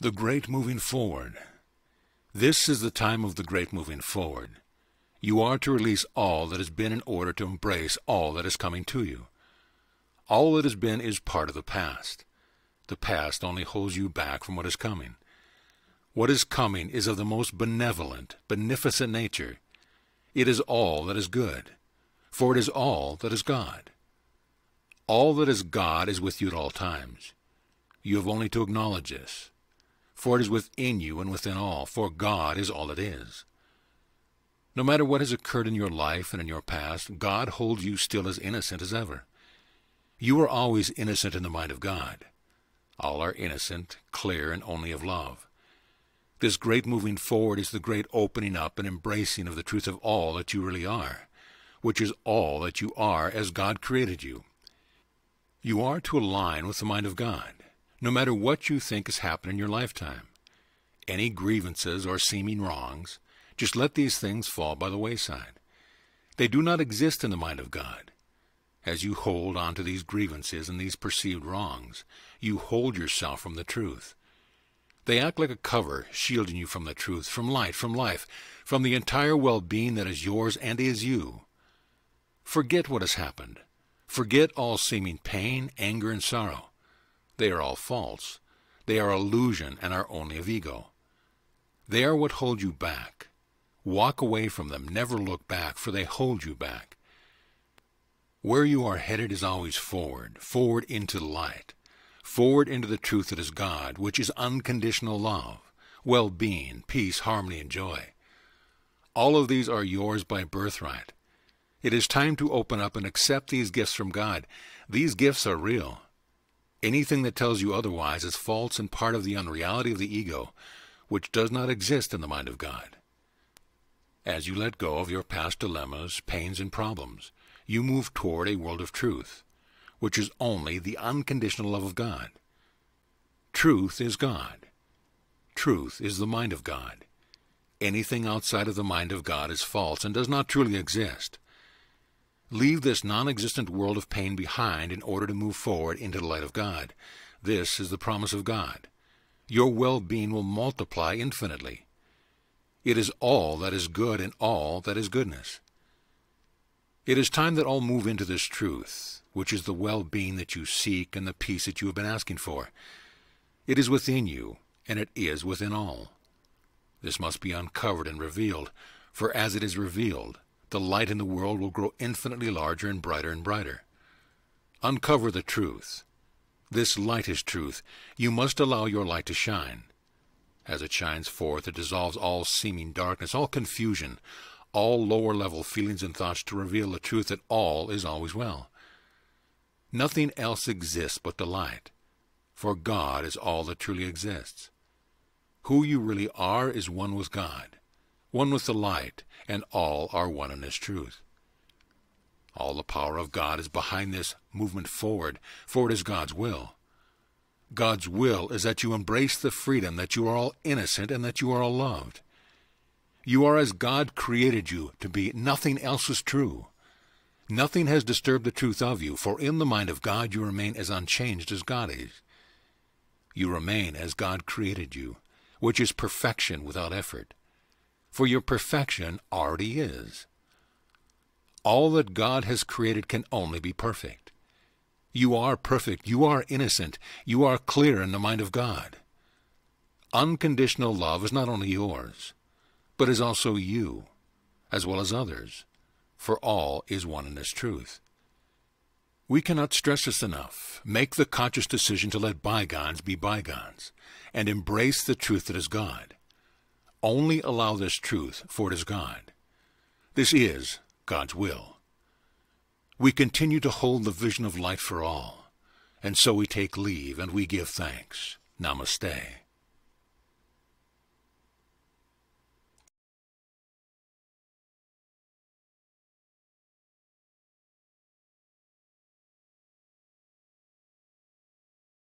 The Great Moving Forward. This is the time of the Great Moving Forward. You are to release all that has been in order to embrace all that is coming to you. All that has been is part of the past. The past only holds you back from what is coming. What is coming is of the most benevolent, beneficent nature. It is all that is good, for it is all that is God. All that is God is with you at all times. You have only to acknowledge this for it is within you and within all, for God is all it is. No matter what has occurred in your life and in your past, God holds you still as innocent as ever. You are always innocent in the mind of God. All are innocent, clear, and only of love. This great moving forward is the great opening up and embracing of the truth of all that you really are, which is all that you are as God created you. You are to align with the mind of God no matter what you think has happened in your lifetime. Any grievances or seeming wrongs, just let these things fall by the wayside. They do not exist in the mind of God. As you hold on to these grievances and these perceived wrongs, you hold yourself from the truth. They act like a cover, shielding you from the truth, from light, from life, from the entire well being that is yours and is you. Forget what has happened. Forget all seeming pain, anger, and sorrow. They are all false. They are illusion and are only of ego. They are what hold you back. Walk away from them. Never look back, for they hold you back. Where you are headed is always forward, forward into the light, forward into the truth that is God, which is unconditional love, well being, peace, harmony, and joy. All of these are yours by birthright. It is time to open up and accept these gifts from God. These gifts are real. Anything that tells you otherwise is false and part of the unreality of the ego, which does not exist in the mind of God. As you let go of your past dilemmas, pains, and problems, you move toward a world of truth, which is only the unconditional love of God. Truth is God. Truth is the mind of God. Anything outside of the mind of God is false and does not truly exist. Leave this non existent world of pain behind in order to move forward into the light of God. This is the promise of God. Your well being will multiply infinitely. It is all that is good and all that is goodness. It is time that all move into this truth, which is the well being that you seek and the peace that you have been asking for. It is within you, and it is within all. This must be uncovered and revealed, for as it is revealed, the light in the world will grow infinitely larger and brighter and brighter. Uncover the truth. This light is truth. You must allow your light to shine. As it shines forth, it dissolves all seeming darkness, all confusion, all lower level feelings and thoughts to reveal the truth that all is always well. Nothing else exists but the light, for God is all that truly exists. Who you really are is one with God one with the light, and all are one in His truth. All the power of God is behind this movement forward, for it is God's will. God's will is that you embrace the freedom that you are all innocent and that you are all loved. You are as God created you to be. Nothing else is true. Nothing has disturbed the truth of you, for in the mind of God you remain as unchanged as God is. You remain as God created you, which is perfection without effort for your perfection already is. All that God has created can only be perfect. You are perfect. You are innocent. You are clear in the mind of God. Unconditional love is not only yours, but is also you, as well as others, for all is one in this truth. We cannot stress this enough. Make the conscious decision to let bygones be bygones and embrace the truth that is God. Only allow this truth, for it is God. This is God's will. We continue to hold the vision of light for all, and so we take leave and we give thanks. Namaste.